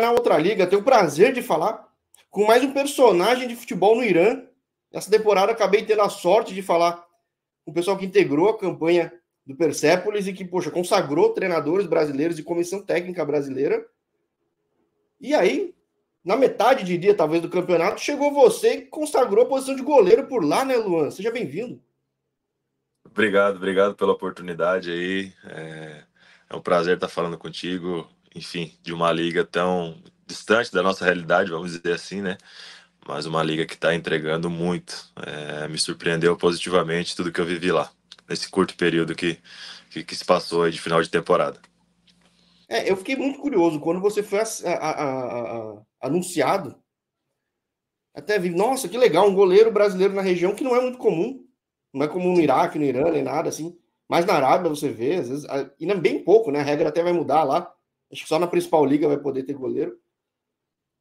na Outra Liga, tenho o prazer de falar com mais um personagem de futebol no Irã. Essa temporada acabei tendo a sorte de falar com o pessoal que integrou a campanha do Persépolis e que, poxa, consagrou treinadores brasileiros e comissão técnica brasileira. E aí, na metade, diria, talvez, do campeonato, chegou você e consagrou a posição de goleiro por lá, né, Luan? Seja bem-vindo. Obrigado, obrigado pela oportunidade aí. É... é, um prazer estar falando contigo enfim, de uma liga tão distante da nossa realidade, vamos dizer assim, né? Mas uma liga que está entregando muito. É, me surpreendeu positivamente tudo que eu vivi lá, nesse curto período que, que, que se passou de final de temporada. É, eu fiquei muito curioso quando você foi a, a, a, anunciado. Até vi, nossa, que legal, um goleiro brasileiro na região que não é muito comum. Não é comum no Iraque, no Irã, nem nada assim. Mas na Arábia você vê, às vezes, ainda é bem pouco, né? A regra até vai mudar lá. Acho que só na principal liga vai poder ter goleiro.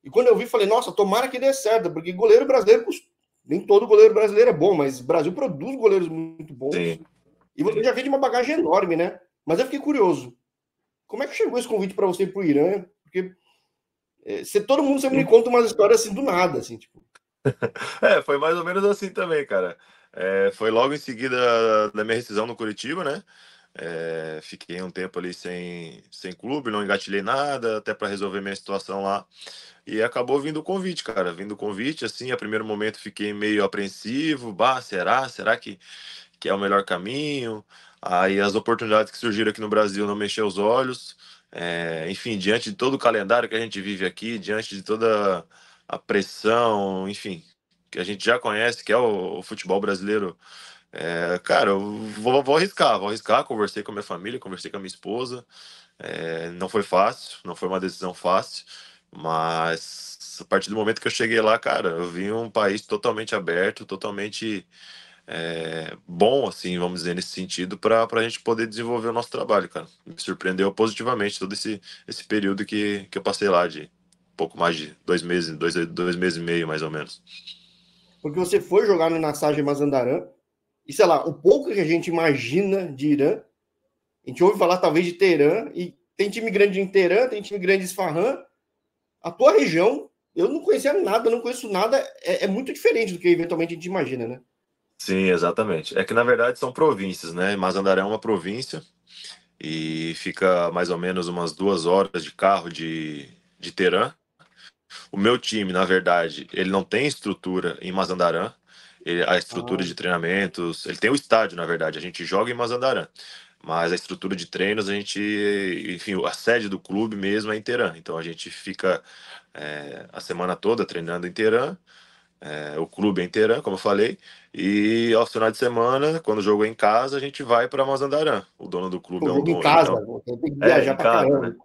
E quando eu vi, falei, nossa, tomara que dê certo, porque goleiro brasileiro, nem todo goleiro brasileiro é bom, mas o Brasil produz goleiros muito bons. Sim. E você já vem de uma bagagem enorme, né? Mas eu fiquei curioso. Como é que chegou esse convite para você ir para o Irã? Porque é, se, todo mundo sempre me conta umas histórias assim do nada, assim, tipo. é, foi mais ou menos assim também, cara. É, foi logo em seguida da minha rescisão no Curitiba, né? É, fiquei um tempo ali sem, sem clube, não engatilhei nada, até para resolver minha situação lá. E acabou vindo o convite, cara. Vindo o convite, assim, a primeiro momento fiquei meio apreensivo, bah, será? Será que, que é o melhor caminho? Aí as oportunidades que surgiram aqui no Brasil não mexeu os olhos. É, enfim, diante de todo o calendário que a gente vive aqui, diante de toda a pressão, enfim, que a gente já conhece, que é o, o futebol brasileiro é, cara, eu vou, vou, arriscar, vou arriscar. Conversei com a minha família, conversei com a minha esposa. É, não foi fácil, não foi uma decisão fácil, mas a partir do momento que eu cheguei lá, cara, eu vi um país totalmente aberto, totalmente é, bom, assim, vamos dizer, nesse sentido, para a gente poder desenvolver o nosso trabalho, cara. Me surpreendeu positivamente todo esse, esse período que, que eu passei lá, de pouco mais de dois meses, dois, dois meses e meio, mais ou menos. Porque você foi jogar no Nassage Mazandaran, e sei lá, o pouco que a gente imagina de Irã, a gente ouve falar talvez de Teherã, e tem time grande em Teherã, tem time grande em Isfahan. A tua região, eu não conhecia nada, não conheço nada, é, é muito diferente do que eventualmente a gente imagina, né? Sim, exatamente. É que na verdade são províncias, né? Mazandaré é uma província e fica mais ou menos umas duas horas de carro de, de Teherã. O meu time, na verdade, ele não tem estrutura em Mazandarã, ele, a estrutura ah. de treinamentos. Ele tem o estádio, na verdade. A gente joga em Mazandaran. Mas a estrutura de treinos, a gente. Enfim, a sede do clube mesmo é em Teherã. Então a gente fica é, a semana toda treinando em Teherã. É, o clube é em Teherã, como eu falei. E ao final de semana, quando o jogo é em casa, a gente vai para Mazandaran. O dono do clube é o é o dono. Em então casa, então... tem que é, viajar é, para casa, né?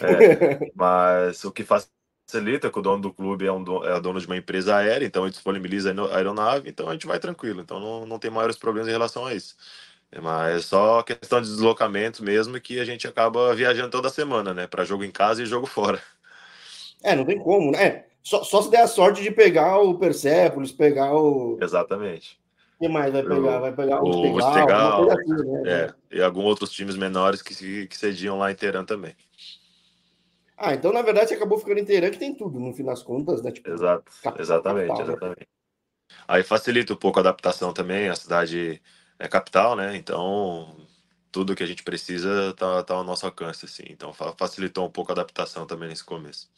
É, mas o que faz facilita que o dono do clube é, um dono, é dono de uma empresa aérea, então ele disponibiliza a aeronave, então a gente vai tranquilo. Então não, não tem maiores problemas em relação a isso. É, mas é só questão de deslocamento mesmo que a gente acaba viajando toda semana, né? Para jogo em casa e jogo fora. É, não tem como, né? Só, só se der a sorte de pegar o Persepolis, pegar o. Exatamente. O que mais vai pegar? Vai pegar o, o Stegal, assim, né? é, e alguns outros times menores que, que cediam lá em Teherã também. Ah, então na verdade você acabou ficando inteirando que tem tudo, no fim das contas, né? Tipo, Exato, capital, exatamente, capital, né? exatamente. Né? Aí facilita um pouco a adaptação também, a cidade é capital, né? Então tudo que a gente precisa tá, tá ao nosso alcance, assim. Então facilitou um pouco a adaptação também nesse começo.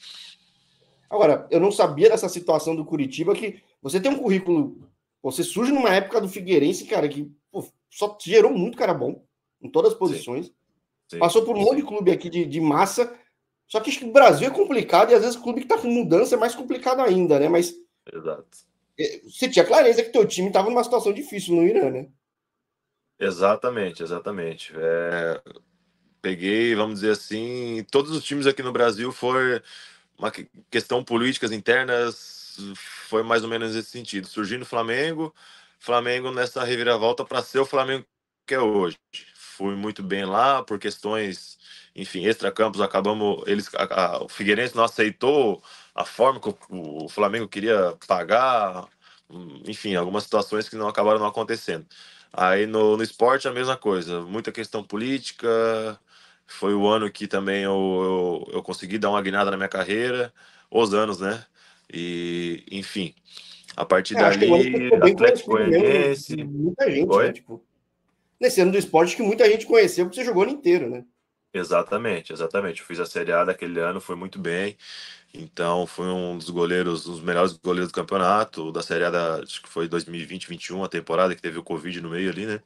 Agora, eu não sabia dessa situação do Curitiba que você tem um currículo, você surge numa época do Figueirense, cara, que pô, só gerou muito cara bom em todas as posições. Sim. Sim. Passou por um monte de clube aqui de, de massa só que o Brasil é complicado e às vezes o clube que tá com mudança é mais complicado ainda, né? Mas. Exato. É, você tinha clareza que teu time estava numa situação difícil no Irã, né? Exatamente, exatamente. É... Peguei, vamos dizer assim, todos os times aqui no Brasil foi uma questão políticas internas, foi mais ou menos nesse sentido. Surgindo o Flamengo, Flamengo nessa reviravolta para ser o Flamengo que é hoje fui muito bem lá por questões, enfim, extra-campus acabamos eles a, a, o Figueirense não aceitou a forma que o, o, Flamengo queria pagar, hum, enfim, algumas situações que não acabaram não acontecendo. Aí no, no esporte a mesma coisa, muita questão política, foi o ano que também eu, eu, eu consegui dar uma guinada na minha carreira, os anos, né? E enfim, a partir é, dali, Atlético Goianiense. Muita gente, né? Oi? né? Tipo, nesse ano do esporte que muita gente conheceu, porque você jogou no inteiro, né? Exatamente, exatamente. Eu fiz a Série A daquele ano, foi muito bem. Então, fui um dos goleiros, um dos melhores goleiros do campeonato, da Série A, da, acho que foi 2020, 21, a temporada que teve o Covid no meio ali, né?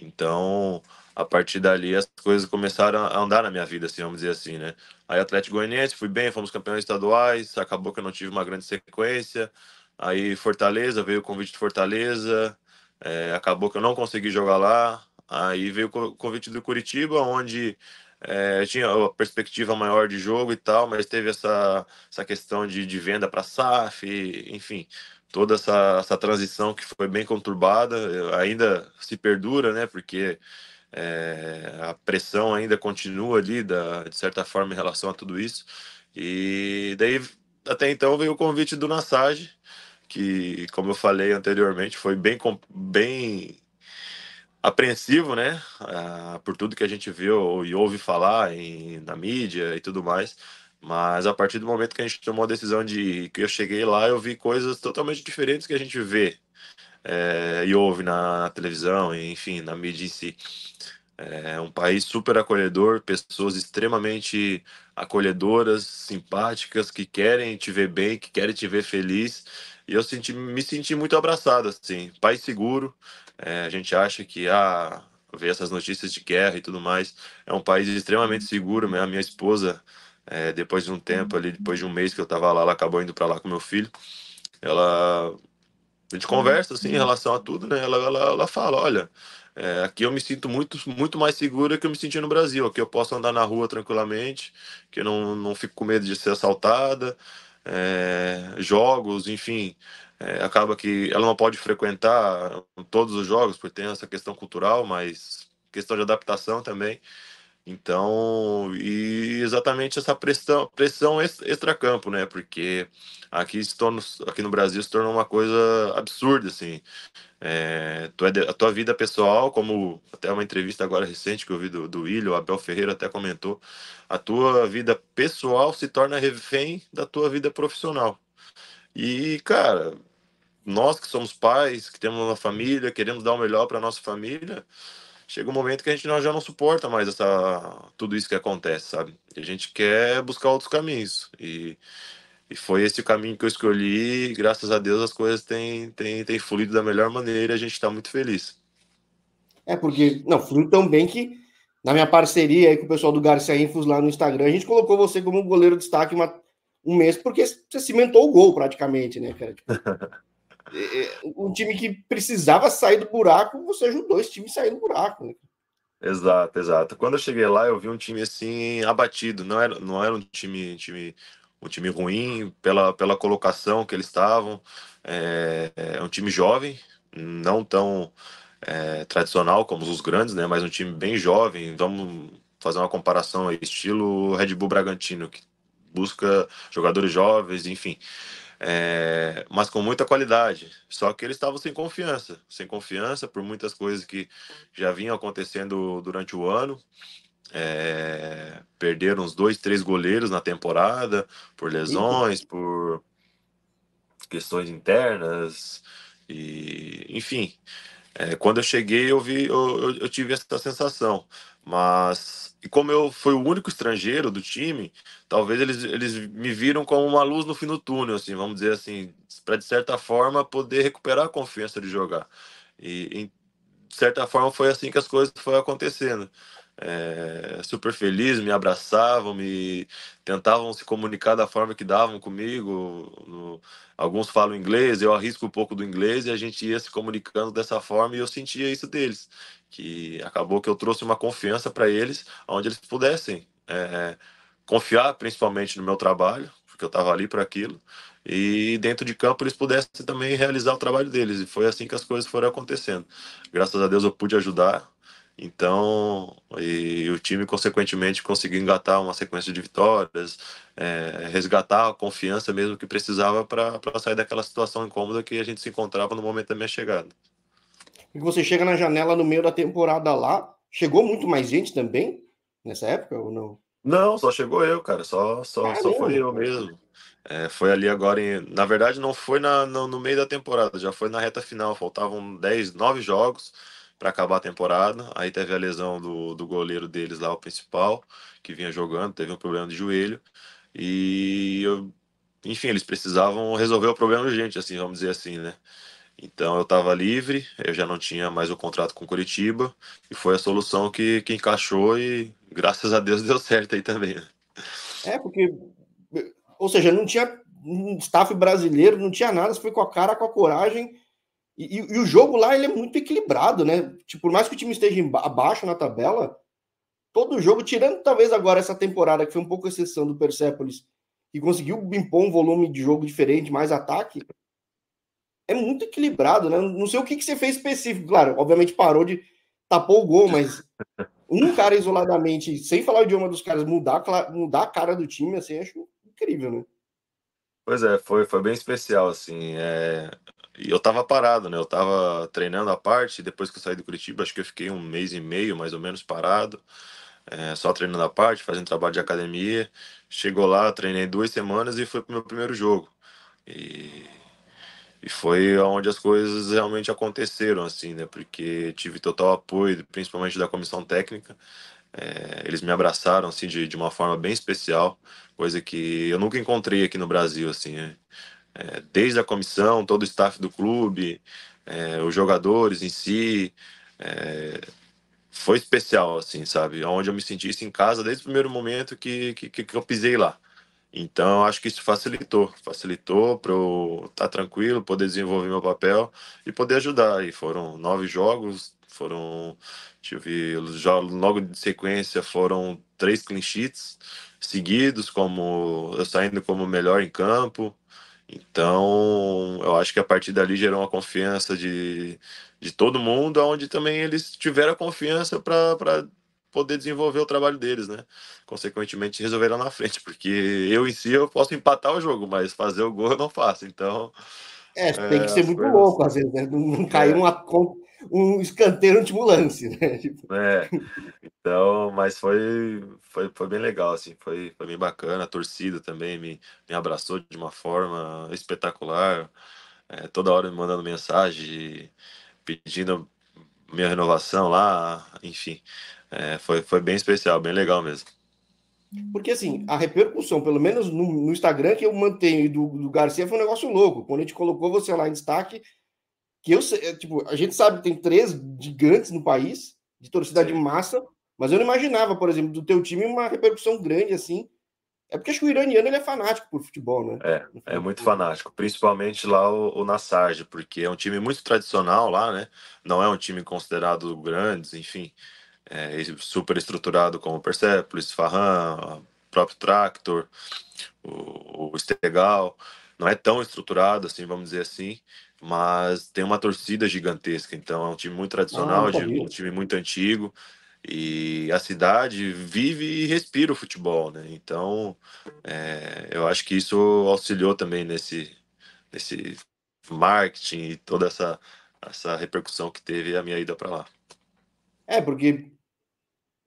Então, a partir dali as coisas começaram a andar na minha vida, assim, vamos dizer assim, né? Aí Atlético Goianiense, fui bem, fomos campeões estaduais, acabou que eu não tive uma grande sequência. Aí Fortaleza, veio o convite de Fortaleza, é, acabou que eu não consegui jogar lá. Aí veio o convite do Curitiba, onde é, tinha a perspectiva maior de jogo e tal, mas teve essa, essa questão de, de venda para SAF, enfim, toda essa, essa transição que foi bem conturbada, eh, ainda se perdura, né? Porque é, a pressão ainda continua ali, da, de certa forma, em relação a tudo isso. E daí, até então, veio o convite do Nassage, que, como eu falei anteriormente, foi bem, bem apreensivo, né? Ah, por tudo que a gente viu e ouve falar em, na mídia e tudo mais. Mas a partir do momento que a gente tomou a decisão de que eu cheguei lá, eu vi coisas totalmente diferentes que a gente vê é, e ouve na televisão, enfim, na mídia em si. É um país super acolhedor, pessoas extremamente acolhedoras, simpáticas, que querem te ver bem, que querem te ver feliz. E eu senti, me senti muito abraçado, assim, país seguro. É, a gente acha que ah, ver essas notícias de guerra e tudo mais é um país extremamente seguro. Né? A minha esposa, é, depois de um tempo ali, depois de um mês que eu tava lá, ela acabou indo para lá com meu filho. Ela a gente conversa assim em relação a tudo, né? Ela, ela, ela fala, olha, é, aqui eu me sinto muito, muito mais segura que eu me senti no Brasil. Aqui eu posso andar na rua tranquilamente, que eu não, não fico com medo de ser assaltada, é, jogos, enfim, é, acaba que ela não pode frequentar todos os jogos, porque tem essa questão cultural, mas questão de adaptação também. Então, e exatamente essa pressão, pressão extracampo, né? Porque aqui, se torna, aqui no Brasil se tornou uma coisa absurda, assim. É, é a tua vida pessoal, como até uma entrevista agora recente que eu vi do, do Willian, o Abel Ferreira até comentou, a tua vida pessoal se torna refém da tua vida profissional. E, cara, nós que somos pais, que temos uma família, queremos dar o melhor para nossa família, chega um momento que a gente não, já não suporta mais essa, tudo isso que acontece, sabe? E a gente quer buscar outros caminhos. E, e foi esse o caminho que eu escolhi. E, graças a Deus as coisas têm, têm, têm fluído da melhor maneira e a gente está muito feliz. É, porque, não, fluiu tão bem que na minha parceria aí com o pessoal do Garcia Infos lá no Instagram, a gente colocou você como goleiro de destaque uma, um mês, porque você cimentou o gol praticamente, né, cara? Tipo... um é, é, time que precisava sair do buraco, você ajudou esse time a sair do buraco. Né? Exato, exato. Quando eu cheguei lá, eu vi um time assim abatido. Não era, não era um time, time um time ruim pela, pela colocação que eles estavam. É, é um time jovem, não tão é, tradicional como os grandes, né? Mas um time bem jovem. Vamos fazer uma comparação aí, estilo Red Bull Bragantino, que busca jogadores jovens, enfim é, mas com muita qualidade. Só que eles estavam sem confiança, sem confiança por muitas coisas que já vinham acontecendo durante o ano. É, perderam uns dois, três goleiros na temporada por lesões, por questões internas e, enfim. É, quando eu cheguei, eu vi, eu, eu, eu tive essa sensação, mas e como eu fui o único estrangeiro do time, talvez eles, eles me viram como uma luz no fim do túnel, assim, vamos dizer assim, para de certa forma poder recuperar a confiança de jogar. E, e de certa forma foi assim que as coisas foram acontecendo é, super feliz, me abraçavam, me tentavam se comunicar da forma que davam comigo. No, alguns falam inglês, eu arrisco um pouco do inglês e a gente ia se comunicando dessa forma e eu sentia isso deles, que acabou que eu trouxe uma confiança para eles, onde eles pudessem é, confiar principalmente no meu trabalho, porque eu estava ali para aquilo. E dentro de campo eles pudessem também realizar o trabalho deles. E foi assim que as coisas foram acontecendo. Graças a Deus eu pude ajudar então, e, o time, consequentemente, conseguiu engatar uma sequência de vitórias, é, resgatar a confiança mesmo que precisava para sair daquela situação incômoda que a gente se encontrava no momento da minha chegada. E você chega na janela no meio da temporada lá, chegou muito mais gente também nessa época ou não? Não, só chegou eu, cara, só, só, só foi eu mesmo. É, foi ali agora, em... na verdade não foi na, no, no meio da temporada, já foi na reta final, faltavam 10, 9 jogos para acabar a temporada. Aí teve a lesão do, do goleiro deles lá, o principal, que vinha jogando, teve um problema de joelho. E eu, enfim, eles precisavam resolver o problema urgente, assim, vamos dizer assim, né? Então eu estava livre, eu já não tinha mais o contrato com Curitiba, e foi a solução que, que encaixou e graças a Deus deu certo aí também. Né? É, porque, ou seja, não tinha um staff brasileiro, não tinha nada, você foi com a cara, com a coragem, e, e, e, o jogo lá ele é muito equilibrado, né? Tipo, por mais que o time esteja abaixo na tabela, todo jogo, tirando talvez agora essa temporada, que foi um pouco exceção do Persepolis, que conseguiu impor um volume de jogo diferente, mais ataque, é muito equilibrado, né? Não sei o que, que você fez específico. Claro, obviamente parou de tapou o gol, mas um cara isoladamente, sem falar o idioma dos caras, mudar, mudar a cara do time, assim, acho incrível, né? Pois é, foi, foi bem especial, assim. É, e eu tava parado, né? Eu tava treinando a parte, depois que eu saí do Curitiba, acho que eu fiquei um mês e meio, mais ou menos, parado. É, só treinando a parte, fazendo trabalho de academia. Chegou lá, treinei duas semanas e foi pro meu primeiro jogo. E, e foi onde as coisas realmente aconteceram, assim, né? Porque tive total apoio, principalmente da comissão técnica. É, eles me abraçaram, assim, de, de uma forma bem especial, coisa que eu nunca encontrei aqui no Brasil, assim. Né? é, desde a comissão, todo o staff do clube, é, os jogadores em si. É, foi especial, assim, sabe? Onde eu me sentisse em casa desde o primeiro momento que, que, que eu pisei lá. Então, acho que isso facilitou. Facilitou para eu estar tá tranquilo, poder desenvolver meu papel e poder ajudar. E foram nove jogos, foram... Tive, logo de sequência foram três clean sheets seguidos, como eu saindo como melhor em campo, então, eu acho que a partir dali gerou uma confiança de, de todo mundo, onde também eles tiveram a confiança para poder desenvolver o trabalho deles, né? Consequentemente, resolveram na frente, porque eu em si eu posso empatar o jogo, mas fazer o gol eu não faço. Então. É, tem que é, ser muito coisas... louco, às vezes, né? Não, não cair é. uma, um escanteio último lance, né? Tipo... É. Então, mas foi, foi, foi bem legal, assim, foi, foi bem bacana. A torcida também me, me abraçou de uma forma espetacular. É, toda hora me mandando mensagem, pedindo minha renovação lá, enfim. É, foi, foi bem especial, bem legal mesmo. Porque assim, a repercussão, pelo menos no, no Instagram que eu mantenho do, do Garcia, foi um negócio louco. Quando a gente colocou você lá em destaque, que eu é, tipo, a gente sabe que tem três gigantes no país, de torcida de massa, mas eu não imaginava, por exemplo, do teu time uma repercussão grande assim. É porque acho que o iraniano ele é fanático por futebol, né? É, é muito fanático, principalmente lá o, o Nassarj, porque é um time muito tradicional lá, né? Não é um time considerado grande, enfim, é super estruturado como o Persepolis, Farran, o próprio Tractor, o, o Estegal. Não é tão estruturado assim, vamos dizer assim, mas tem uma torcida gigantesca. Então é um time muito tradicional, ah, é um time muito antigo. E a cidade vive e respira o futebol, né? Então, é, eu acho que isso auxiliou também nesse, nesse marketing e toda essa, essa repercussão que teve a minha ida para lá. É, porque.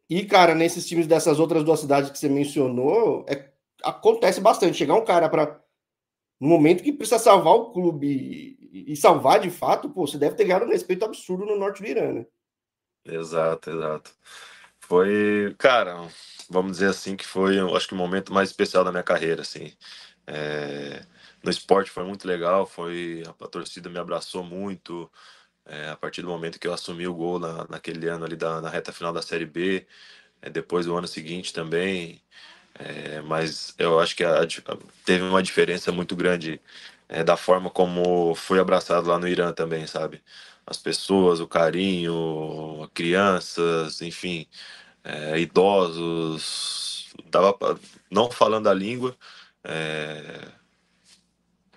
E, cara, nesses times dessas outras duas cidades que você mencionou, é... acontece bastante. Chegar um cara para. No momento que precisa salvar o clube e, salvar de fato, pô, você deve ter ganhado um respeito absurdo no norte do Irã, né? Exato, exato. Foi, cara, vamos dizer assim que foi, acho que o momento mais especial da minha carreira, assim. É, no esporte foi muito legal, foi a, torcida me abraçou muito. É, a partir do momento que eu assumi o gol na, naquele ano ali da, na reta final da Série B, é, depois do ano seguinte também, é, mas eu acho que a, a, teve uma diferença muito grande é, da forma como fui abraçado lá no Irã também, sabe? As pessoas, o carinho, crianças, enfim, é, idosos, dava pra, não falando a língua, é,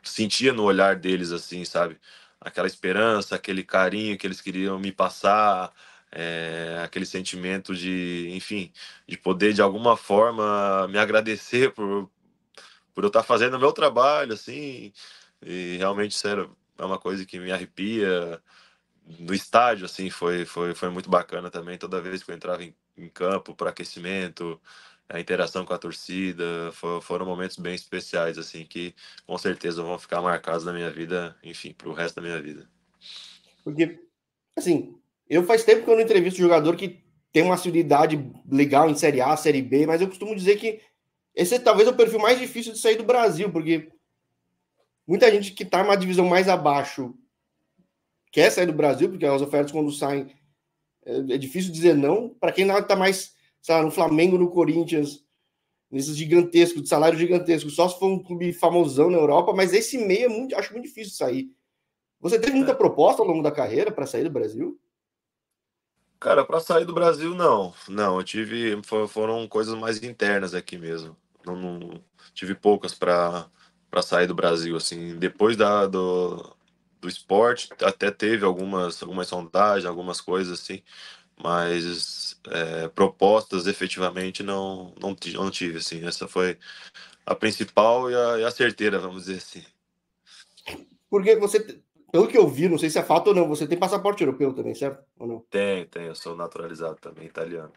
sentia no olhar deles assim, sabe? Aquela esperança, aquele carinho que eles queriam me passar, é, aquele sentimento de, enfim, de poder de alguma forma me agradecer por, por eu estar fazendo o meu trabalho, assim, e realmente, sério, é uma coisa que me arrepia. No estádio, assim, foi, foi, foi muito bacana também. Toda vez que eu entrava em, em campo para aquecimento, a interação com a torcida, for, foram momentos bem especiais, assim, que com certeza vão ficar marcados na minha vida, enfim, para o resto da minha vida. Porque, assim, eu faz tempo que eu não entrevisto jogador que tem uma assiduidade legal em Série A, Série B, mas eu costumo dizer que esse é talvez o perfil mais difícil de sair do Brasil, porque muita gente que está numa divisão mais abaixo quer sair do Brasil, porque as ofertas quando saem é, é difícil dizer não. Para quem está mais, sei lá, no Flamengo, no Corinthians, nesses gigantescos, de salário gigantesco, só se for um clube famosão na Europa, mas esse meio é muito, acho muito difícil sair. Você teve muita é. proposta ao longo da carreira para sair do Brasil? Cara, para sair do Brasil, não. Não, eu tive. Foram coisas mais internas aqui mesmo. Não, não tive poucas para para sair do Brasil, assim, depois da, do, do esporte, até teve algumas, algumas sondagens, algumas coisas assim, mas é, propostas efetivamente não, não, não tive, assim, essa foi a principal e a, e a certeira, vamos dizer assim. Porque você, pelo que eu vi, não sei se é fato ou não, você tem passaporte europeu também, certo? Ou não? Tem, tem, eu sou naturalizado também, italiano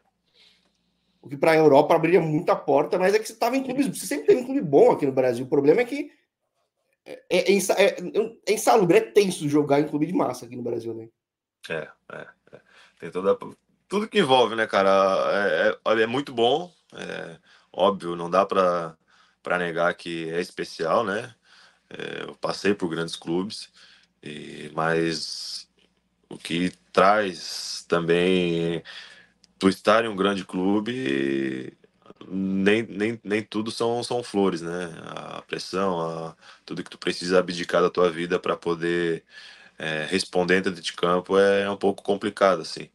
o que para a Europa abria muita porta, mas é que você estava em clubes, você sempre teve um clube bom aqui no Brasil. O problema é que é, é, é, é, é insalubre, é tenso jogar em clube de massa aqui no Brasil, né? É, é. é. Tem toda, tudo que envolve, né, cara? É, é, é muito bom, é, óbvio, não dá para negar que é especial, né? É, eu passei por grandes clubes, e, mas o que traz também tu estar em um grande clube nem, nem, nem tudo são, são flores, né? A pressão, a, tudo que tu precisa abdicar da tua vida para poder é, responder dentro de campo é, um pouco complicado, assim.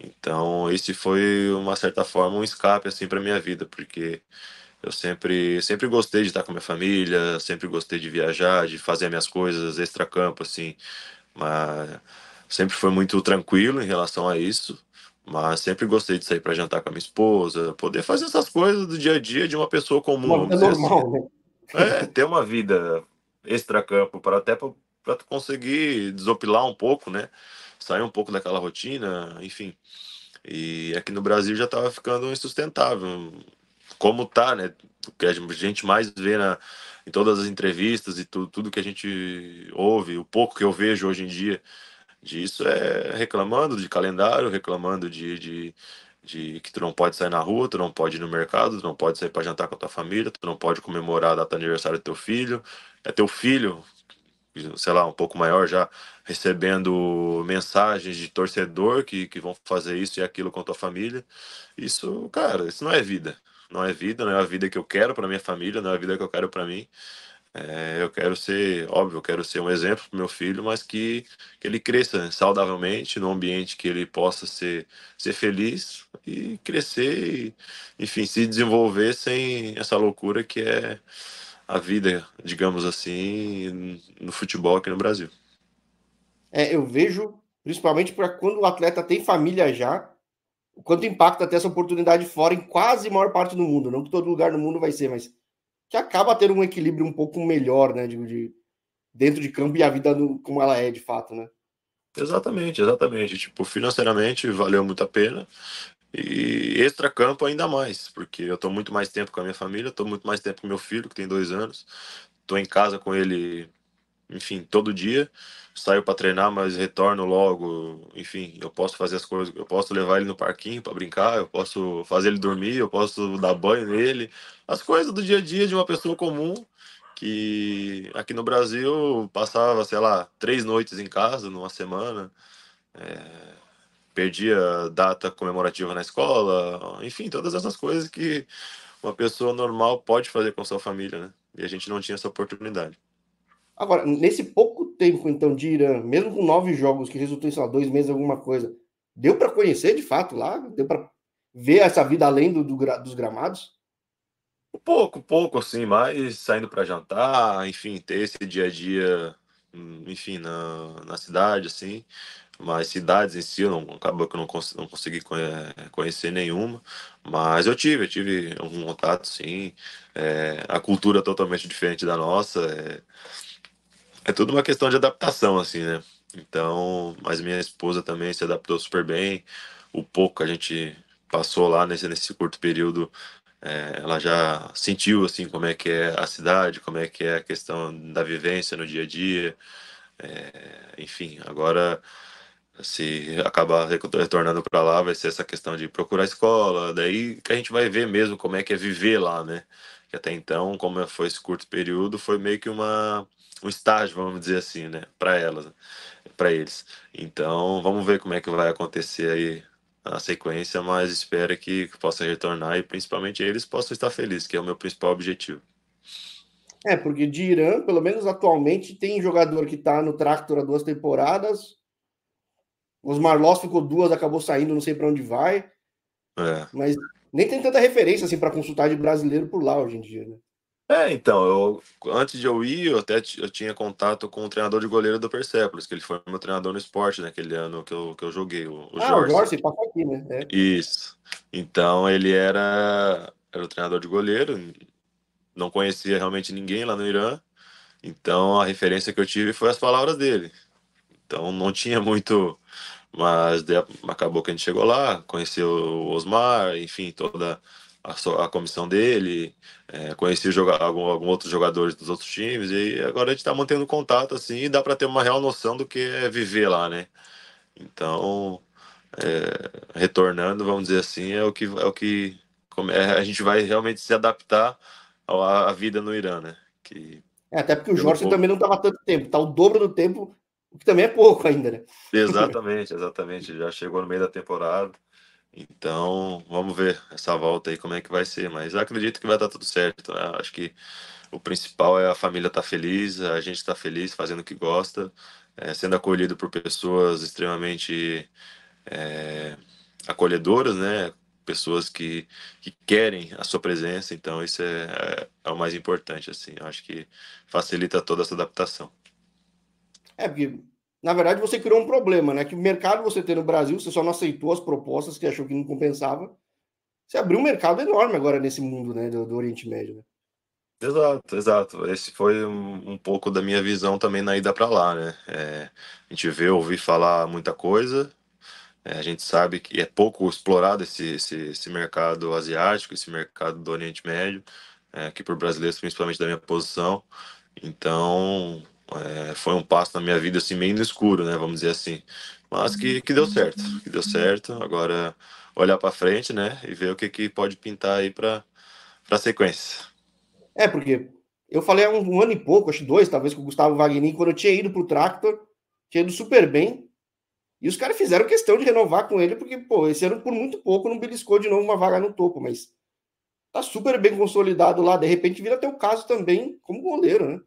Então, esse foi, uma certa forma, um escape, assim, para minha vida, porque eu sempre, sempre gostei de estar com minha família, sempre gostei de viajar, de fazer minhas coisas extra-campo, assim, mas sempre foi muito tranquilo em relação a isso. Mas sempre gostei de sair para jantar com a minha esposa, poder fazer essas coisas do dia a dia de uma pessoa comum. Uma vida normal, assim. né? É, ter uma vida extra-campo, para até para conseguir desopilar um pouco, né? Sair um pouco daquela rotina, enfim. E aqui no Brasil já estava ficando insustentável. Como tá, né? O que a gente mais vê na, em todas as entrevistas e tudo que a gente ouve, o pouco que eu vejo hoje em dia disso é reclamando de calendário, reclamando de, de, de, que tu não pode sair na rua, tu não pode ir no mercado, tu não pode sair para jantar com a tua família, tu não pode comemorar a data aniversário do teu filho. É teu filho, sei lá, um pouco maior já, recebendo mensagens de torcedor que, que vão fazer isso e aquilo com a tua família. Isso, cara, isso não é vida. Não é vida, não é a vida que eu quero para minha família, não é a vida que eu quero para mim. É, eu quero ser, óbvio, eu quero ser um exemplo para meu filho, mas que, que ele cresça saudavelmente, num ambiente que ele possa ser, ser feliz e crescer, e, enfim, se desenvolver sem essa loucura que é a vida, digamos assim, no futebol aqui no Brasil. É, eu vejo, principalmente para quando o atleta tem família já, o quanto impacta ter essa oportunidade fora em quase maior parte do mundo. Não que todo lugar no mundo vai ser, mas que acaba tendo um equilíbrio um pouco melhor, né? De, de dentro de campo e a vida no, como ela é de fato, né? Exatamente, exatamente. Tipo, financeiramente valeu muito a pena. E extra-campo ainda mais, porque eu estou muito mais tempo com a minha família, estou muito mais tempo com meu filho, que tem dois anos. Estou em casa com ele enfim, todo dia. Saio para treinar, mas retorno logo. Enfim, eu posso fazer as coisas, eu posso levar ele no parquinho para brincar, eu posso fazer ele dormir, eu posso dar banho nele. As coisas do dia a dia de uma pessoa comum que aqui no Brasil passava, sei lá, três noites em casa numa semana. É, perdia data comemorativa na escola, enfim, todas essas coisas que uma pessoa normal pode fazer com sua família, né? E a gente não tinha essa oportunidade. Agora, nesse pouco tempo, então, de Irã, mesmo com nove jogos, que resultou em, sei lá, dois meses, alguma coisa, deu para conhecer de fato lá? Deu para ver essa vida além do, do, dos gramados? Pouco, pouco, assim, mas saindo para jantar, enfim, ter esse dia a dia, hum, enfim, na, na cidade, assim. Mas cidades em si, eu não, acabou que eu não, cons não consegui conhecer nenhuma. Mas eu tive, eu tive um contato, sim. É, a cultura é totalmente diferente da nossa. É é tudo uma questão de adaptação, assim, né? Então, mas minha esposa também se adaptou super bem. O pouco que a gente passou lá nesse, nesse curto período, é, ela já sentiu, assim, como é que é a cidade, como é que é a questão da vivência no dia a dia. É, enfim, agora se acabar retornando para lá vai ser essa questão de procurar escola, daí que a gente vai ver mesmo como é que é viver lá, né? Que até então, como foi esse curto período, foi meio que uma um estágio, vamos dizer assim, né, para elas, para eles. Então, vamos ver como é que vai acontecer aí a sequência, mas espero que possa retornar e principalmente eles possam estar felizes, que é o meu principal objetivo. É, porque de Irã, pelo menos atualmente, tem jogador que está no Tractor há duas temporadas. os Marlos ficou duas, acabou saindo, não sei para onde vai. É. Mas nem tem tanta referência assim para consultar de brasileiro por lá hoje em dia, né? É, então, eu, antes de eu ir, eu até eu tinha contato com o treinador de goleiro do Persepolis, que ele foi meu treinador no esporte naquele né, ano que eu, que eu joguei, o, o Ah, o Jorge. Jorge passou aqui, né? É. Isso. Então, ele era, era o treinador de goleiro, não conhecia realmente ninguém lá no Irã, então a referência que eu tive foi as palavras dele. Então, não tinha muito, mas de- acabou que a gente chegou lá, conheceu o Osmar, enfim, toda a, a comissão dele, é, conheci alguns algum, outros jogadores dos outros times, e agora a gente está mantendo contato, assim, e dá para ter uma real noção do que é viver lá, né? Então, é, retornando, vamos dizer assim, é o que, é o que é, a gente vai realmente se adaptar à, à vida no Irã, né? Que, é, até porque o Jorge também não estava tanto tempo, está o dobro do tempo, o que também é pouco ainda, né? Exatamente, exatamente. Já chegou no meio da temporada. Então, vamos ver essa volta aí como é que vai ser, mas acredito que vai dar tudo certo. Né? Acho que o principal é a família estar tá feliz, a gente estar tá feliz fazendo o que gosta, é, sendo acolhido por pessoas extremamente é, acolhedoras, né? Pessoas que, que querem a sua presença, então isso é, é, é o mais importante, assim. Eu acho que facilita toda essa adaptação. É, porque na verdade, você criou um problema, né? Que o mercado você tem no Brasil, você só não aceitou as propostas que achou que não compensava. Você abriu um mercado enorme agora nesse mundo, né? Do, do Oriente Médio. Né? Exato, exato. Esse foi um, um, pouco da minha visão também na ida para lá, né? É, a gente vê, ouvir falar muita coisa, é, a gente sabe que é pouco explorado esse, esse, esse mercado asiático, esse mercado do Oriente Médio, é, por brasileiros, principalmente da minha posição. Então, é, foi um passo na minha vida assim meio no escuro, né? Vamos dizer assim, mas que, que deu certo, que deu certo. Agora olhar para frente, né? E ver o que, que pode pintar aí para para sequência. É porque eu falei há um, um, ano e pouco, acho dois, talvez com o Gustavo Wagner, quando eu tinha ido pro Tractor, tinha ido super bem. E os caras fizeram questão de renovar com ele, porque, pô, esse ano por muito pouco não beliscou de novo uma vaga no topo, mas tá super bem consolidado lá. De repente vira até o caso também como goleiro, né?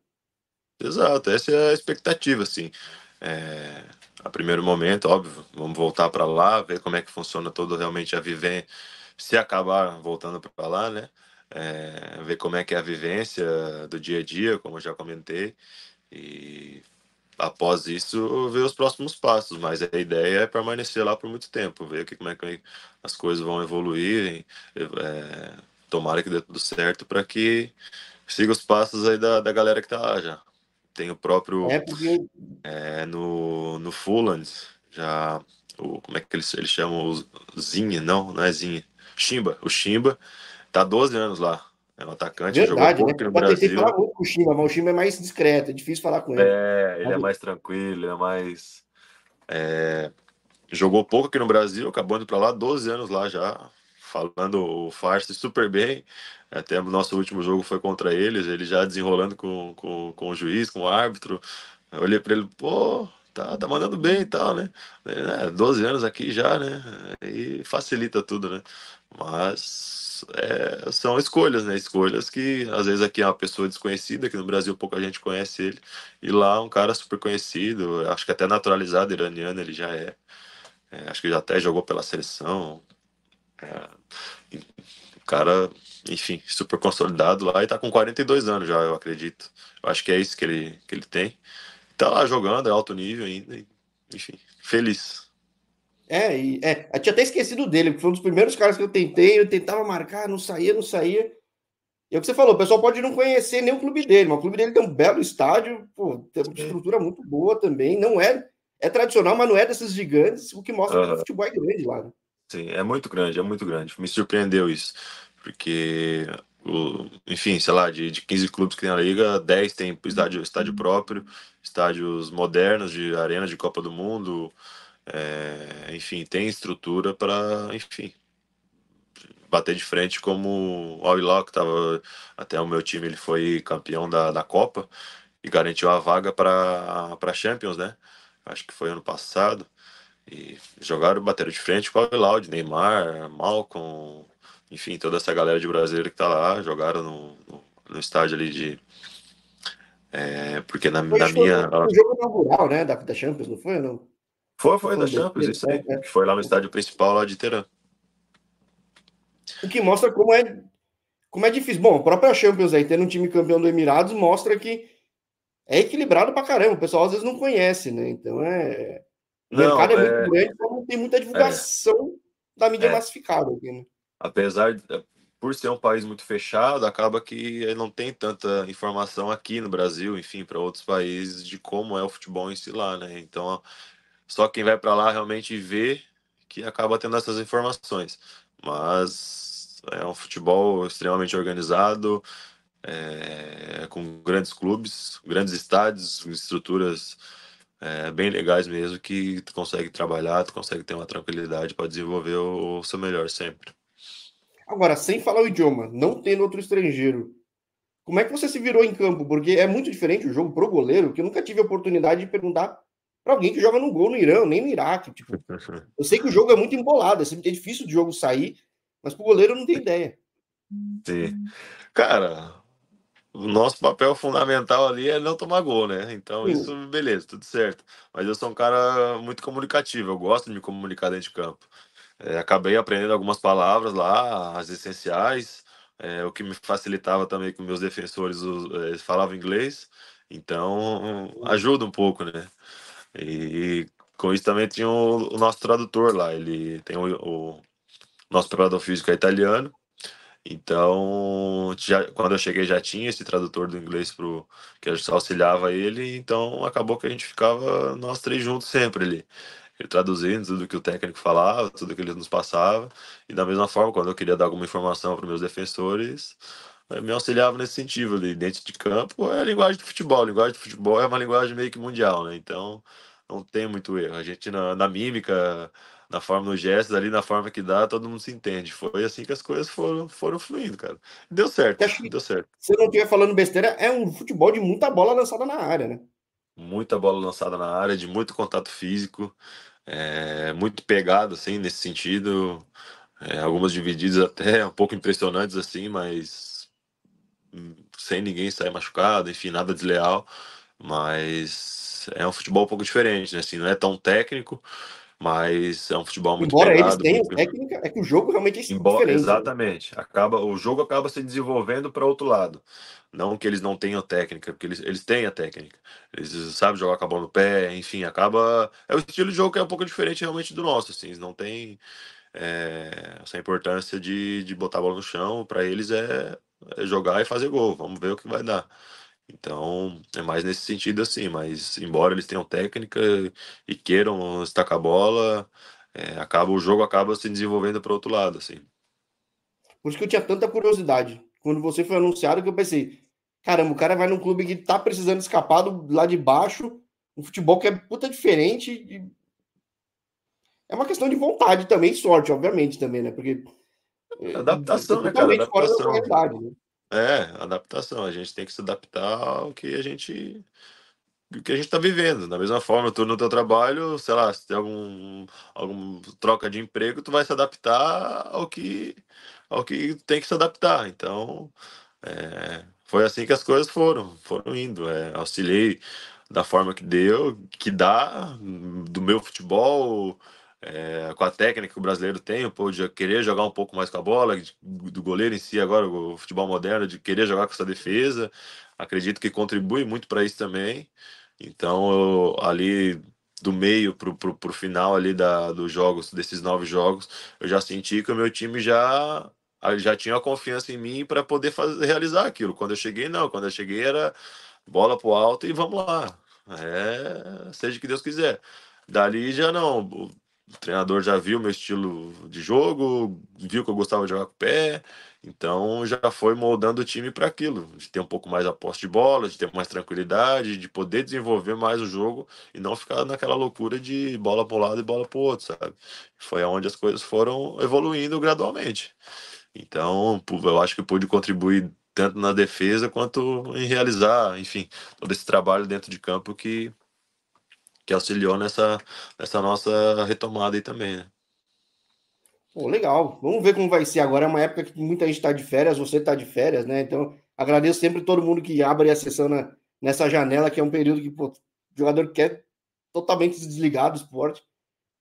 Exato, essa é a expectativa, assim. É, a primeiro momento, óbvio, vamos voltar para lá, ver como é que funciona todo realmente a vivência, se acabar voltando para lá, né? É, ver como é que é a vivência do dia a dia, como eu já comentei, e após isso ver os próximos passos, mas a ideia é permanecer lá por muito tempo, ver que, como é que as coisas vão evoluir, é, tomara que dê tudo certo para que siga os passos aí da, da galera que está lá já. Tem o próprio. É porque... é, no, no Fulland, já. O, como é que eles, eles chamam? O Zinha? Não, não é Zinha. Chimba. O Chimba tá 12 anos lá. É um atacante, Verdade, jogou pouco né? no Brasil. com o Chimba, mas o Chimba é mais discreto, é difícil falar com ele. É, ele é mais tranquilo, ele é mais. É, jogou pouco aqui no Brasil, acabou indo para lá, 12 anos lá já falando o Farsi super bem. Até o nosso último jogo foi contra eles, ele já desenrolando com, com, com o juiz, com o árbitro. Eu olhei para ele, pô, tá, tá mandando bem e tal, né? É, né, 12 anos aqui já, né? E facilita tudo, né? Mas é, são escolhas, né? Escolhas que às vezes aqui é uma pessoa desconhecida, que no Brasil pouca gente conhece ele, e lá um cara super conhecido, acho que até naturalizado iraniano ele já é. é acho que já até jogou pela seleção, é, cara, enfim, super consolidado lá e tá com 42 anos já, eu acredito. Eu acho que é isso que ele, que ele tem. Tá lá jogando, é alto nível ainda, enfim, feliz. É, e, é, eu tinha até esquecido dele, porque foi um dos primeiros caras que eu tentei, eu tentava marcar, não saía, não saía. E é o que você falou, o pessoal pode não conhecer nem o clube dele, mas o clube dele tem um belo estádio, pô, tem uma estrutura muito boa também, não é, é tradicional, mas não é desses gigantes, o que mostra uhum. que o é futebol é grande lá, né? Sim, é muito grande, é muito grande. Me surpreendeu isso, porque, o, enfim, sei lá, de, de 15 clubes que tem na liga, 10 tem estádio, estádio uhum. próprio, estádios modernos de arena de Copa do Mundo, é, enfim, tem estrutura para, enfim, bater de frente como o Al que estava até o meu time, ele foi campeão da, da Copa e garantiu a vaga para para Champions, né? Acho que foi ano passado. E jogaram, bateram de frente com o Laude, Neymar, Malcom, enfim, toda essa galera de brasileiro que tá lá, jogaram no, no, no estádio ali de. É, porque na, na minha. Né? Foi o jogo inaugural, né? Da, da Champions, não foi ou não? Foi, foi, foi da Champions, isso aí. É. Foi lá no estádio principal lá de Teherã. O que mostra como é, como é difícil. Bom, a própria Champions aí, tendo um time campeão do Emirados, mostra que é equilibrado pra caramba. O pessoal às vezes não conhece, né? Então é. O não, mercado é, muito é grande, mas então não tem muita divulgação é, da mídia é, massificada. Aqui, né? Apesar, de, é, por ser um país muito fechado, acaba que não tem tanta informação aqui no Brasil, enfim, para outros países, de como é o futebol em si lá, né? Então, só quem vai para lá realmente vê que acaba tendo essas informações. Mas é um futebol extremamente organizado, é, com grandes clubes, grandes estádios, estruturas é, bem legais mesmo que tu consegue trabalhar, tu consegue ter uma tranquilidade para desenvolver o, o, seu melhor sempre. Agora, sem falar o idioma, não tendo outro estrangeiro, como é que você se virou em campo? Porque é muito diferente o jogo pro goleiro, que eu nunca tive a oportunidade de perguntar para alguém que joga no gol no Irã, nem no Iraque. Tipo, eu sei que o jogo é muito embolado, assim, é difícil de jogo sair, mas pro goleiro não tem ideia. Sim. Cara, o nosso papel fundamental ali é não tomar gol, né? Então, Sim. isso, beleza, tudo certo. Mas eu sou um cara muito comunicativo, eu gosto de me comunicar dentro de campo. É, acabei aprendendo algumas palavras lá, as essenciais, é, o que me facilitava também que meus defensores eles é, falavam inglês, então ajuda um pouco, né? E, e com isso também tinha o, o, nosso tradutor lá, ele tem o, o nosso preparador físico é italiano, então, já, quando eu cheguei já tinha esse tradutor do inglês pro, que auxiliava ele, então acabou que a gente ficava nós três juntos sempre ali. Ele traduzindo tudo que o técnico falava, tudo que ele nos passava, e da mesma forma, quando eu queria dar alguma informação para meus defensores, eh, me auxiliava nesse sentido ali. Dentro de campo é a linguagem do futebol, a linguagem do futebol é uma linguagem meio que mundial, né? Então, não tem muito erro. A gente na, na mímica, na forma dos gestos, ali na forma que dá, todo mundo se entende. Foi assim que as coisas foram, foram fluindo, cara. Deu certo, deu certo. Se eu não estiver falando besteira, é um futebol de muita bola lançada na área, né? Muita bola lançada na área, de muito contato físico, é, muito pegado, assim, nesse sentido. É, algumas divididas até um pouco impressionantes, assim, mas hum, sem ninguém sair machucado, enfim, nada desleal. Mas é um futebol um pouco diferente, né? Assim, não é tão técnico, mas é um futebol muito Embora pegado, eles tenham muito... técnica, é que o jogo realmente é, é Embora, diferente. Né? Exatamente. Né? Acaba, o jogo acaba se desenvolvendo para outro lado. Não que eles não tenham técnica, porque eles, eles têm a técnica. Eles sabem jogar com a bola no pé, enfim, acaba... É o estilo de jogo que é um pouco diferente realmente do nosso, assim. Eles não têm é, essa importância de, de botar a bola no chão. Para eles é, é jogar e fazer gol. Vamos ver o que vai dar. Então, é mais nesse sentido assim, mas embora eles tenham técnica e queiram estacar a bola, é, acaba o jogo acaba se desenvolvendo para outro lado, assim. Por isso que eu tinha tanta curiosidade. Quando você foi anunciado, que eu pensei, caramba, o cara vai num clube que tá precisando escapar do, lá de baixo, um futebol que é puta diferente. E... É uma questão de vontade também, sorte, obviamente, também, né? Porque. É eh, adaptação, é, né, cara? Adaptação. Fora da realidade, né? É, adaptação. A gente tem que se adaptar ao que a gente o que a gente está vivendo. Da mesma forma, tu no teu trabalho, sei lá, se tem algum, algum troca de emprego, tu vai se adaptar ao que, ao que tem que se adaptar. Então, é, foi assim que as coisas foram, foram indo. É, auxiliei da forma que deu, que dá, do meu futebol, é, com a técnica que o brasileiro tem, o povo de querer jogar um pouco mais com a bola, de, do goleiro em si agora, o futebol moderno, de querer jogar com essa defesa. Acredito que contribui muito para isso também. Então, eu, ali do meio para o final ali da, dos jogos, desses nove jogos, eu já senti que o meu time já já tinha a confiança em mim para poder fazer, realizar aquilo. Quando eu cheguei, não. Quando eu cheguei era bola pro alto e vamos lá. É, seja que Deus quiser. Dali já não o treinador já viu meu estilo de jogo, viu que eu gostava de jogar com o pé, então já foi moldando o time para aquilo, de ter um pouco mais a posse de bola, de ter mais tranquilidade, de poder desenvolver mais o jogo e não ficar naquela loucura de bola para um lado e bola para o outro, sabe? Foi aonde as coisas foram evoluindo gradualmente. Então, eu acho que pude contribuir tanto na defesa quanto em realizar, enfim, todo esse trabalho dentro de campo que que auxiliou nessa, nessa nossa retomada aí também, né? Pô, legal. Vamos ver como vai ser agora. É uma época que muita gente está de férias, você está de férias, né? Então, agradeço sempre todo mundo que abre a sessão na, nessa janela, que é um período que pô, o jogador quer totalmente desligar do esporte,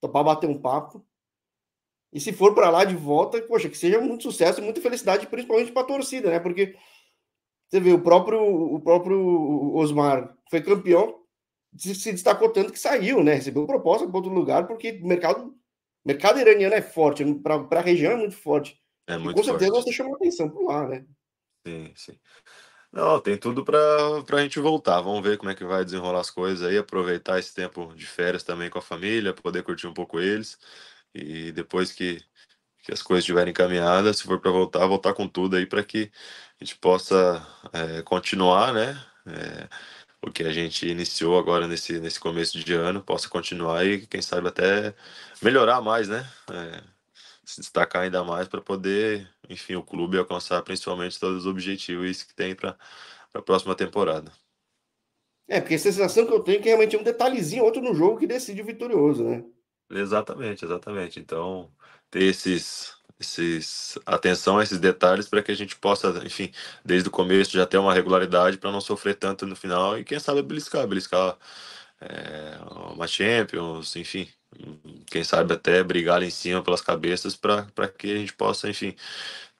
topar bater um papo. E se for para lá de volta, poxa, que seja muito sucesso, e muita felicidade, principalmente para a torcida, né? Porque você vê, o próprio, o próprio Osmar foi campeão se destacou tanto que saiu, né? Recebeu proposta para outro lugar, porque o mercado, mercado iraniano é forte, né? para a região é muito forte. É muito e, com certeza forte. você chamou atenção por lá, né? Sim, sim. Não, tem tudo para a gente voltar. Vamos ver como é que vai desenrolar as coisas aí, aproveitar esse tempo de férias também com a família, poder curtir um pouco eles. E depois que, que as coisas estiverem encaminhadas, se for para voltar, voltar com tudo aí para que a gente possa é, continuar, né? É, o que a gente iniciou agora nesse, nesse começo de ano possa continuar e, quem sabe, até melhorar mais, né? É, se destacar ainda mais para poder, enfim, o clube alcançar principalmente todos os objetivos que tem para a próxima temporada. É, porque a sensação que eu tenho é que realmente é um detalhezinho, outro no jogo que decide o vitorioso, né? Exatamente, exatamente. Então, ter esses esses, atenção a esses detalhes para que a gente possa, enfim, desde o começo já ter uma regularidade para não sofrer tanto no final e quem sabe beliscar, beliscar é, uma Champions, enfim, quem sabe até brigar ali em cima pelas cabeças para que a gente possa, enfim,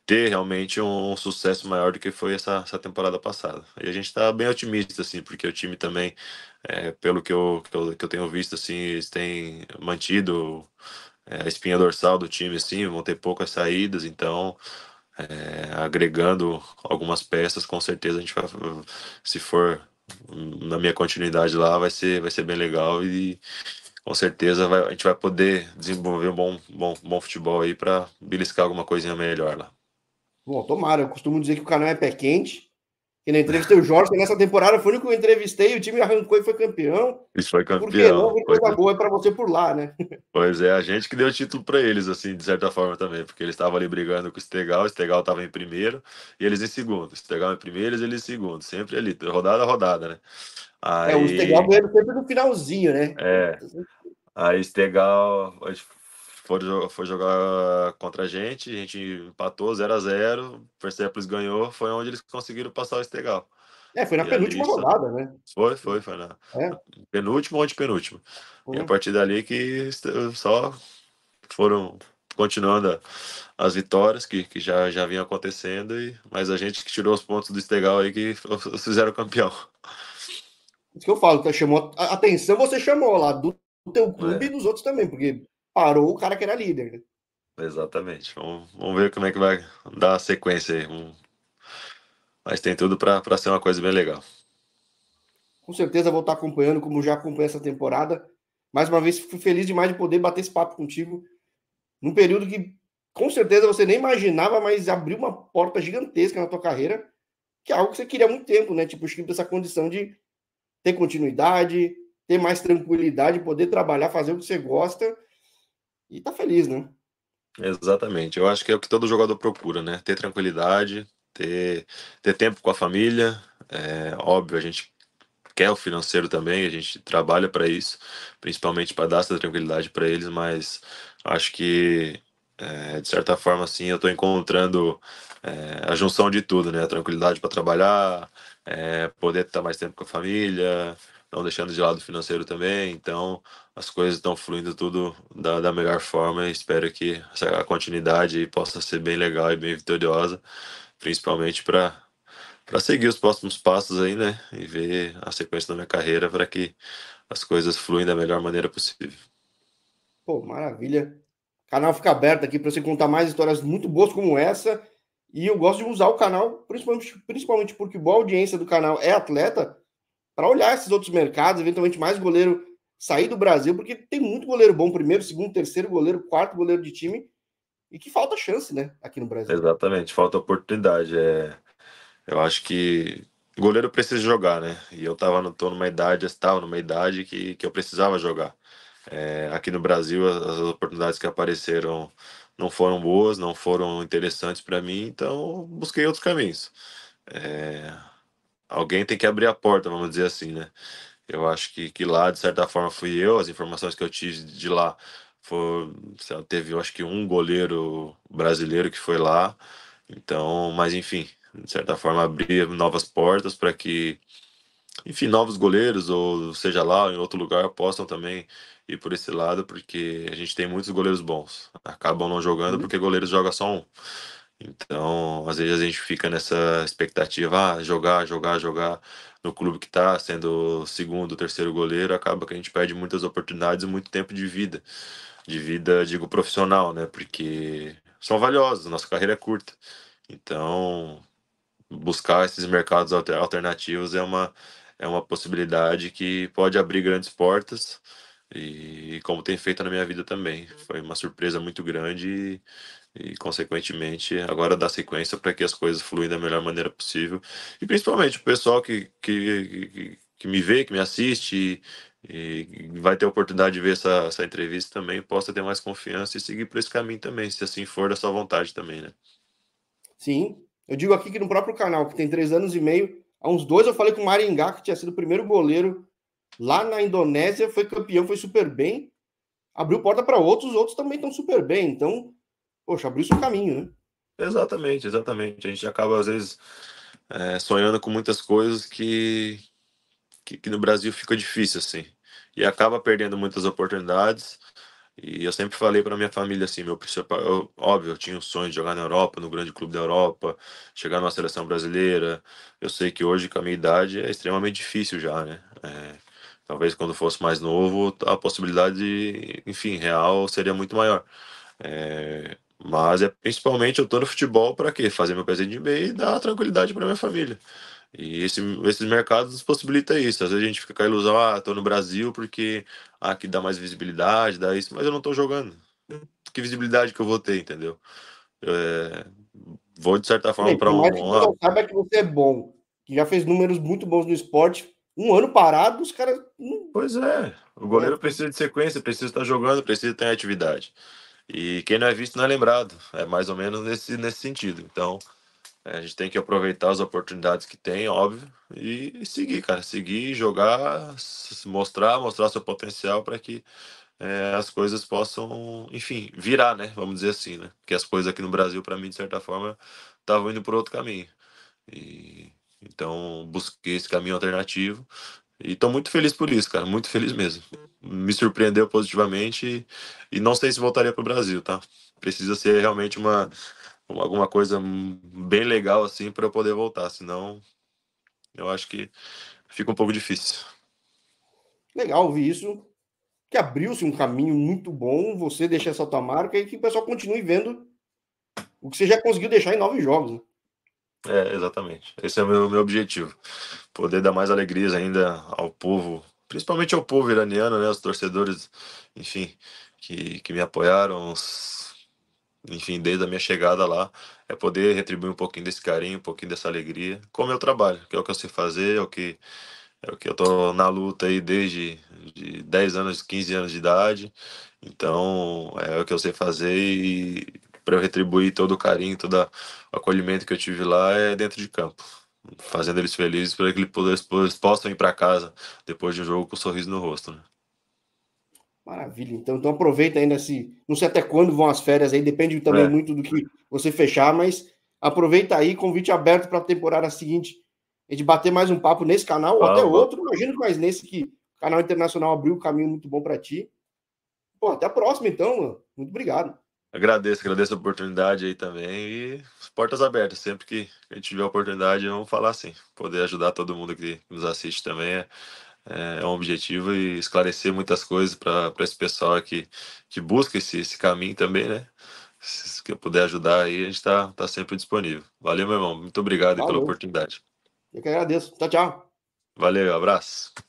ter realmente um, um, sucesso maior do que foi essa, essa temporada passada. E a gente está bem otimista, assim, porque o time também, é, pelo que eu, que eu, que eu tenho visto, assim, eles têm mantido é, a espinha dorsal do time, sim, vão ter poucas saídas, então é, agregando algumas peças, com certeza a gente vai, se for na minha continuidade lá, vai ser, vai ser bem legal e com certeza vai, a gente vai poder desenvolver um bom, bom, bom futebol aí para beliscar alguma coisinha melhor lá. Bom, tomara, eu costumo dizer que o canal é pé quente, que nem entrevistei o Jorge, que nessa temporada foi o único que eu entrevistei, o time arrancou e foi campeão. Isso foi campeão. Porque não, coisa boa é para você por lá, né? Pois é, a gente que deu título para eles, assim, de certa forma também, porque eles estavam ali brigando com o Stegal, o Stegal estava em primeiro e eles em segundo. O Stegal em primeiro e eles em segundo, sempre ali, rodada a rodada, né? Aí... É, o Stegal ganhando sempre no finalzinho, né? É. Aí Stegal, foi jogar contra a gente, a gente empatou 0 a 0 Persepolis ganhou, foi onde eles conseguiram passar o Estegal. É, foi na e penúltima ali, rodada, né? Foi, foi, foi na é. penúltima ou antepenúltima. Uhum. E a uhum. partir dali que só foram continuando as vitórias que, que já, já vinham acontecendo, e, mas a gente que tirou os pontos do Estegal aí que fizeram campeão. Isso que eu falo, que chamou atenção, você chamou lá do, do teu clube é. e dos outros também, porque parou o cara que era líder, né? Exatamente. Vamos, vamos, ver como é que vai dar a sequência aí. Mas tem tudo para ser uma coisa bem legal. Com certeza vou estar acompanhando, como já acompanho essa temporada. Mais uma vez, fui feliz demais de poder bater esse papo contigo. Num período que, com certeza, você nem imaginava, mas abriu uma porta gigantesca na tua carreira, que é algo que você queria há muito tempo, né? Tipo, o Chip essa condição de ter continuidade, ter mais tranquilidade, poder trabalhar, fazer o que você gosta e tá feliz, né? Exatamente. Eu acho que é o que todo jogador procura, né? Ter tranquilidade, ter, ter tempo com a família. É óbvio, a gente quer o financeiro também, a gente trabalha para isso, principalmente para dar essa tranquilidade para eles, mas acho que é, de certa forma assim eu tô encontrando é, a junção de tudo, né? A tranquilidade para trabalhar, é, poder estar tá mais tempo com a família, não deixando de lado o financeiro também. Então, as coisas estão fluindo tudo da, da melhor forma e espero que essa, a continuidade possa ser bem legal e bem vitoriosa, principalmente para para seguir os próximos passos aí, né? E ver a sequência da minha carreira para que as coisas fluem da melhor maneira possível. Pô, maravilha. O canal fica aberto aqui para você contar mais histórias muito boas como essa. E eu gosto de usar o canal, principalmente, principalmente porque boa audiência do canal é atleta, para olhar esses outros mercados, eventualmente mais goleiro sair do Brasil, porque tem muito goleiro bom, primeiro, segundo, terceiro goleiro, quarto goleiro de time, e que falta chance, né, aqui no Brasil. Exatamente, falta oportunidade. É... Eu acho que o goleiro precisa jogar, né? E eu tava no, tô numa idade, estava numa idade que, que eu precisava jogar. É, aqui no Brasil, as, as, oportunidades que apareceram não foram boas, não foram interessantes para mim, então busquei outros caminhos. É, alguém tem que abrir a porta, vamos dizer assim, né? Eu acho que, que lá, de certa forma, fui eu, as informações que eu tive de lá. Foi, lá, teve, eu acho que um goleiro brasileiro que foi lá. Então, mas enfim, de certa forma, abrir novas portas para que, enfim, novos goleiros, ou seja lá, em outro lugar, possam também ir por esse lado, porque a gente tem muitos goleiros bons. Acabam não jogando uhum. porque goleiros joga só um. Então, às vezes a gente fica nessa expectativa, ah, jogar, jogar, jogar no clube que está, sendo segundo, terceiro goleiro, acaba que a gente perde muitas oportunidades e muito tempo de vida. De vida, digo, profissional, né? Porque são valiosos nossa carreira é curta. Então, buscar esses mercados alternativos é uma, é uma possibilidade que pode abrir grandes portas e como tem feito na minha vida também. Foi uma surpresa muito grande e, consequentemente, agora dar sequência para que as coisas fluem da melhor maneira possível. E principalmente o pessoal que, que, que, me vê, que me assiste e, e vai ter a oportunidade de ver essa, essa entrevista também, possa ter mais confiança e seguir por esse caminho também, se assim for da sua vontade também, né? Sim. Eu digo aqui que no próprio canal, que tem três anos e meio, há uns dois eu falei com o Maringá, que tinha sido o primeiro goleiro lá na Indonésia, foi campeão, foi super bem abriu porta para outros, outros também estão super bem. Então, poxa, abriu um caminho, né? Exatamente, exatamente. A gente acaba, às vezes, é, sonhando com muitas coisas que, que, que, no Brasil fica difícil, assim. E acaba perdendo muitas oportunidades. E eu sempre falei para minha família assim, meu principal, eu, óbvio, eu tinha o sonho de jogar na Europa, no grande clube da Europa, chegar numa seleção brasileira. Eu sei que hoje com a minha idade é extremamente difícil já, né? É, talvez quando fosse mais novo, a possibilidade, enfim, real seria muito maior. É, mas é principalmente eu tô no futebol para quê? Fazer meu pezinho de meio e dar tranquilidade para minha família. E esse, esses mercados possibilita isso. Às vezes a gente fica com a ilusão, ah, tô no Brasil porque aqui dá mais visibilidade, dá isso, mas eu não tô jogando. Que visibilidade que eu vou ter, entendeu? É, vou de certa forma para um. Que sabe é que você é bom, que já fez números muito bons no esporte. Um ano parado, os caras. Pois é. O é goleiro precisa de sequência, precisa estar jogando, precisa ter atividade. E quem não é visto não é lembrado. É mais ou menos nesse, nesse sentido. Então, é, a gente tem que aproveitar as oportunidades que tem, óbvio, e seguir, cara. Seguir, jogar, mostrar, mostrar seu potencial para que é, as coisas possam, enfim, virar, né? Vamos dizer assim, né? Porque as coisas aqui no Brasil, para mim, de certa forma, estavam indo por outro caminho. E, então, busquei esse caminho alternativo e tô muito feliz por isso, cara. Muito feliz mesmo. Me surpreendeu positivamente e, não sei se voltaria pro Brasil, tá? Precisa ser realmente uma, uma alguma coisa bem legal assim para eu poder voltar, senão eu acho que fica um pouco difícil. Legal ouvir isso. Que abriu-se um caminho muito bom você deixar essa tua marca e que o pessoal continue vendo o que você já conseguiu deixar em nove jogos. Né? É, exatamente. Esse é o meu, meu objetivo. Poder dar mais alegrias ainda ao povo, principalmente ao povo iraniano, né? Os torcedores, enfim, que, que me apoiaram, os, enfim, desde a minha chegada lá, é poder retribuir um pouquinho desse carinho, um pouquinho dessa alegria com o meu trabalho, que é o que eu sei fazer, é o que, é o que eu tô na luta aí desde de 10 anos, 15 anos de idade. Então, é o que eu sei fazer e para eu retribuir todo o carinho, todo o acolhimento que eu tive lá é dentro de campo, fazendo eles felizes para que eles possam ir para casa depois de um jogo com um sorriso no rosto. Né? Maravilha. Então, então aproveita ainda se. Não sei até quando vão as férias aí, depende também é. muito do que você fechar, mas aproveita aí, convite aberto para a temporada seguinte. A gente bater mais um papo nesse canal, ah, ou até bom. outro, imagino que mais nesse que o canal internacional abriu um caminho muito bom para ti. Pô, até a próxima, então, mano. Muito obrigado. Agradeço, agradeço a oportunidade aí também e portas abertas, sempre que a gente tiver a oportunidade, vamos falar assim, poder ajudar todo mundo que nos assiste também é, é, é um objetivo e esclarecer muitas coisas para esse pessoal que, que busca esse, esse caminho também, né? Se, se eu puder ajudar aí, a gente está tá sempre disponível. Valeu, meu irmão, muito obrigado pela oportunidade. Eu que agradeço. Tchau, tchau. Valeu, abraço.